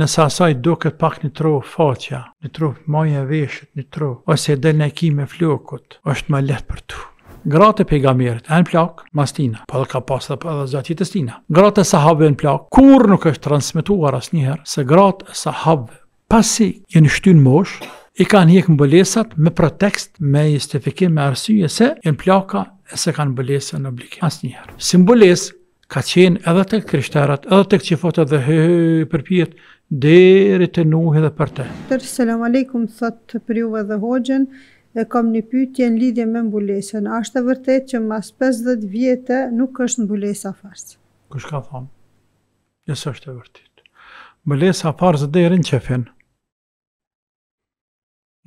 nësa asaj këtë pak një tru faqja, një tru maje veshët, një tru, ose dhe në eki me flokut, është më letë për tu. Gratë e pejgamerit, e në plak, mas tina, pa po dhe ka pas dhe për dhe zatit e stina. Gratë e sahabëve në plak, kur nuk është transmituar as njëherë, se gratë e sahabëve, pasi jenë shtynë mosh, i kanë hjekë bëlesat me protekst, me justifikim, me arsye, se në plaka, e se kanë mbëlesën në blikim. As njëherë. Si ka qenë edhe të krishtarat, edhe të këqifot dhe hë përpjet, dhe të nuhë edhe për te. Për selam aleikum, thëtë për juve dhe hoxën, e kam një pytje në lidhje me mbulesën, ashtë të vërtet që mas 50 vjetë nuk është mbulesa farsë? Kështë ka thonë, njësë është të vërtit. Mbulesa farsë dhe rinë qefin,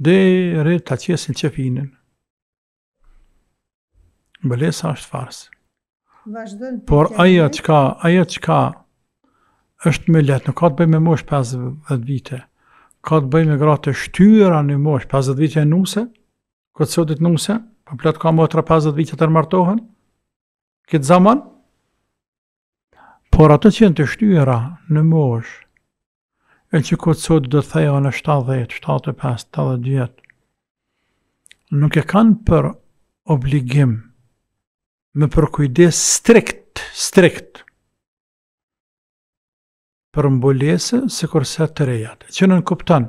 dhe rinë të qesin qefinin, mbulesa është farsë, vazhdojnë por ajo çka ajo çka është më lehtë nuk ka të bëjë me mosh 50 vite ka të bëjë me gratë të shtyra në mosh 50 vite nuse këtë sotit nuse po plot ka motra 50 vite të martohen këtë zaman por ato që janë të shtyra në mosh e që këtë sotit do të thajë në 70 75 80 nuk e kanë për obligim me përkujdes strikt, strikt, për mbulese se kërse të rejat. Që në kuptan,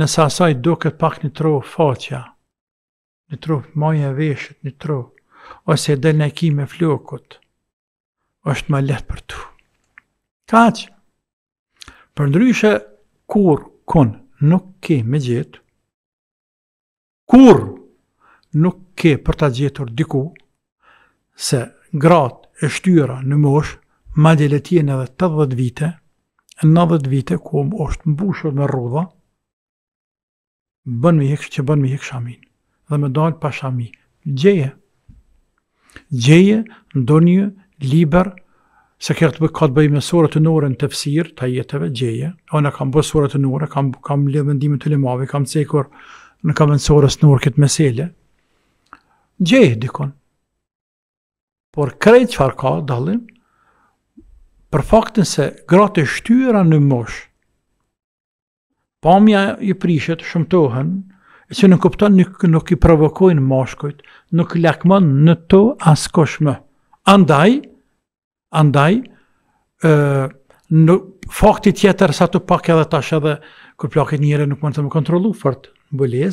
nësa asaj do këtë pak një tro faqja, një tro maja veshët, një tro, ose e në eki me flokot, është ma letë për tu. Ka që? Për ndryshe, kur, kun, nuk ke me gjithë, kur, nuk ke për të gjithër diku, se grat e shtyra në mosh, ma djele tjene edhe të vite, në vite, ku është mbushur me rruda, bën me hekë, që bën me hekë shamin, dhe me dalë pa shami. Gjeje, gjeje, ndonjë, liber, se kërë të bëjë, ka të bëjë me surat të nore në të fësirë, ta jetëve, gjeje, o në kam bëjë surat të nore, kam, kam lidhë vendimin të limave, kam të sekur në kam në surat të nore këtë meselë, gjeje, por krejt qëfar ka dalim, për faktin se gratë e shtyra në mosh, pamja i prishet, shumtohen, e që në kuptan nuk, i provokojnë moshkojt, nuk lakman në to as koshme. Andaj, andaj, e, në fakti tjetër sa të pak edhe tash edhe kur plakit njëre nuk mund të më kontrolu fërtë në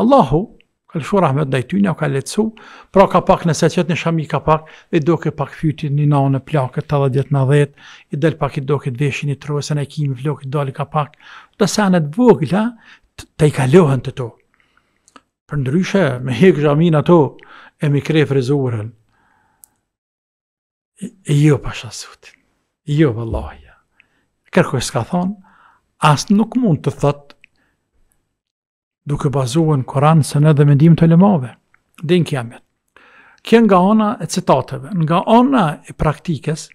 Allahu, Ka lëshu rahmet dhe i ty një, ka lecu, pra ka pak nëse qëtë një shami ka pak, dhe i doke pak fyti një nao në plakët, të dhe djetë në dhejtë, i del pak i doke të veshin i trosën e kimi, vlokit dali ka pak, të senet vogla, të i kalohen të to. Për ndryshe, me hek zhamin ato, e mi kre frizurën. E jo pasha sotin, jo vëllohja. Kërkoj s'ka thonë, asë nuk mund të thotë, duke bazuar në Koran se në dhe mendim të lëmave, dhe në kiamet. Kje nga ona e citateve, nga ona e praktikës,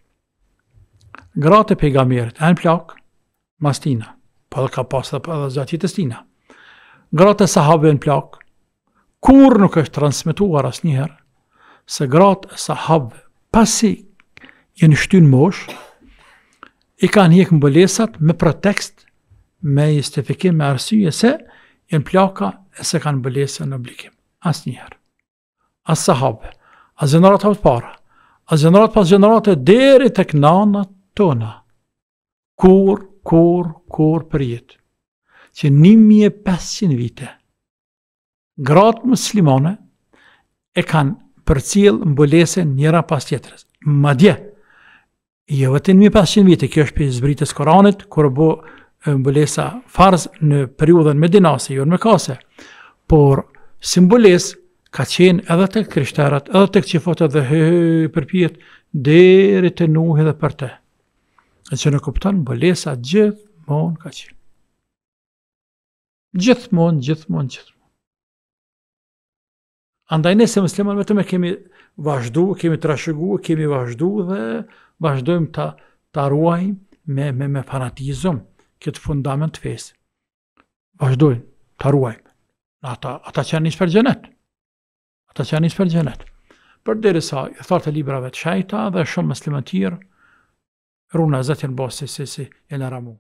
gratë e pejgamerit, e në plak, mas tina, po dhe ka pasur dhe për dhe të stina, gratë e sahabëve në plak, kur nuk është transmituar asnjëherë njëherë, se gratë e sahabëve, pasi në shtynë mosh, i ka njëkë mbëlesat me pretekst, me justifikim, me arsye, se jenë plaka e se kanë bëlese në blikim. As njerë. As sahabe, as gjenerat hapët para, as gjenerat pas gjenerat e deri të knana tona. Kur, kur, kur për jetë. Që 1500 vite, gratë muslimane e kanë për cilë mbëlese njëra pas tjetërës. Ma dje, jo vëtë 1500 vite, kjo është për zbritës Koranit, kërë bo mbulesa farz në periudhën me dinasi, jo në me kase, por simboles ka qenë edhe të krishterat, edhe të këqifotet dhe hë, përpjet, deri të nuhi dhe për te. E që në kuptan, mbulesa gjithë mon ka qenë. Gjithë mon, gjithë mon, gjithë mon. Andaj nëse me vetëm me kemi vazhdu, kemi të rashëgu, kemi vazhdu dhe vazhdojmë të, të ruajmë me, me, me fanatizumë këtë fundament të fesë. Vashdojnë, të ruajnë. ata, ata që janë një për gjenet. Ata që janë një për gjenet. Për deri sa, e thartë e librave të shajta dhe shumë mëslimën tjirë, runa zëtjen bësë si si si e në ramu.